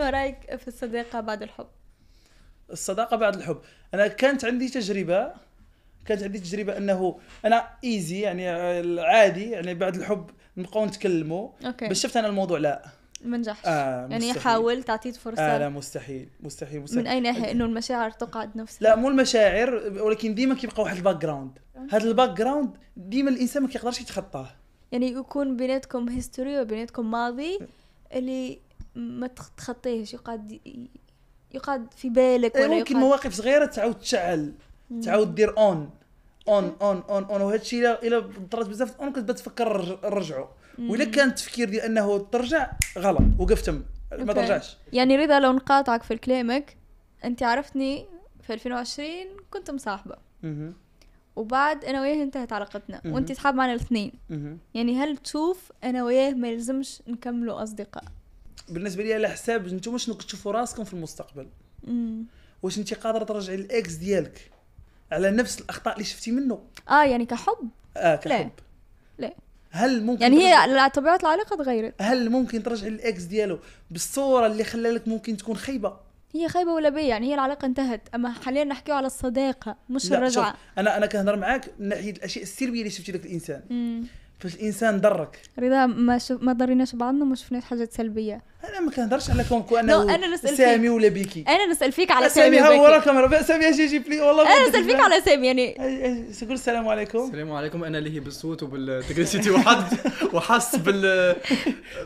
ما رايك في الصداقه بعد الحب الصداقه بعد الحب انا كانت عندي تجربه كانت عندي تجربه انه انا ايزي يعني عادي يعني بعد الحب نبقاو نتكلموا بس شفت انا الموضوع لا ما نجحش آه يعني حاول تعطيت فرصه آه لا مستحيل مستحيل مستحيل من اي ناحيه انه المشاعر تقعد نفسها لا مو المشاعر ولكن ديما كيبقى واحد الباك جراوند هذا الباك جراوند ديما الانسان ما كيقدرش يتخطاه يعني يكون بيناتكم هيستوري وبيناتكم ماضي اللي ما تخطيهش يقعد يقعد في بالك إيه، ولا ممكن مواقف صغيره تعاود تشعل تعاود دير اون اون اون اون اون وهذا الشيء الا الا بزاف اون كنت بتفكر نرجعو والا كان التفكير ديال انه ترجع غلط وقفت ما ترجعش يعني رضا لو نقاطعك في كلامك انت عرفتني في 2020 كنت مصاحبه وبعد انا وياه انتهت علاقتنا وانت صحاب معنا الاثنين يعني هل تشوف انا وياه ما يلزمش نكملوا اصدقاء بالنسبه لي على حساب نتوما شنو كتشوفوا راسكم في المستقبل واش انت قادره ترجعي الاكس ديالك على نفس الاخطاء اللي شفتي منه اه يعني كحب اه كحب لا هل ممكن يعني هي طبيعه العلاقه تغيرت هل ممكن ترجعي الاكس ديالو بالصوره اللي خلالك ممكن تكون خيبه هي خايبه ولا بي يعني هي العلاقه انتهت اما حاليا نحكيو على الصداقه مش الرجعه انا انا كنهضر معاك من ناحيه الاشياء السلبيه اللي شفتي لك الانسان فاش الانسان ضرك رضا ما شف... ما ضريناش بعضنا وما شفناش حاجات سلبيه انا ما كنهضرش على كونكو انا انا نسال سامي ولا بيكي انا نسال فيك على سامي ها هو رقم سامي اجي جي لي والله انا نسال فيك على سامي يعني تقول السلام عليكم السلام عليكم انا اللي هي بالصوت وبالتكريسيتي وحد وحاس بال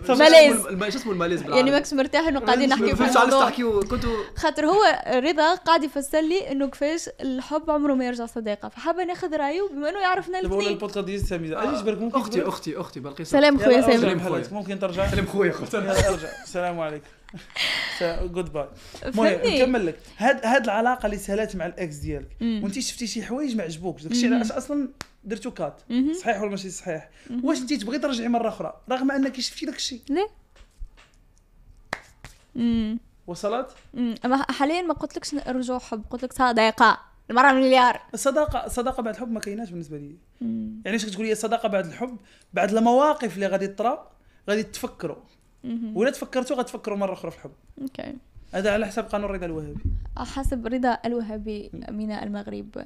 ملايز شو اسمه الماليز بالعربي يعني ماكش مرتاح انه قاعدين نحكي في الموضوع كنت خاطر هو رضا قاعد يفسر لي انه كيفاش الحب عمره ما يرجع صداقه فحابه ناخذ رايه بما انه يعرفنا الاثنين نقول البودكاست ديال سامي آه، اجي جبرك ممكن اختي اختي اختي بلقيس سلام خويا سامي ممكن ترجع سلام خويا خويا ارجع السلام عليكم جود باي المهم نكمل لك هاد هاد العلاقه اللي سهلات مع الاكس ديالك وانت شفتي شي حوايج ما عجبوك داكشي علاش اصلا درتو كات صحيح ولا ماشي صحيح واش انت تبغي ترجعي مره اخرى رغم انك شفتي داكشي ليه وصلت اما حاليا ما قلتلكش رجوع حب قلتلك صداقه المره مليار الصداقه صداقه بعد الحب ما كايناش بالنسبه لي يعني اش كتقولي صداقه بعد الحب بعد المواقف اللي غادي تطرا غادي تفكروا ولا تفكرتوا غتفكروا مره اخرى في الحب اوكي هذا على حسب قانون رضا الوهابي حسب رضا الوهابي من المغرب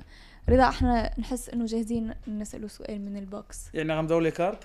رضا احنا نحس انه جاهزين نسالوا سؤال من البوكس يعني غنبداو لي كارت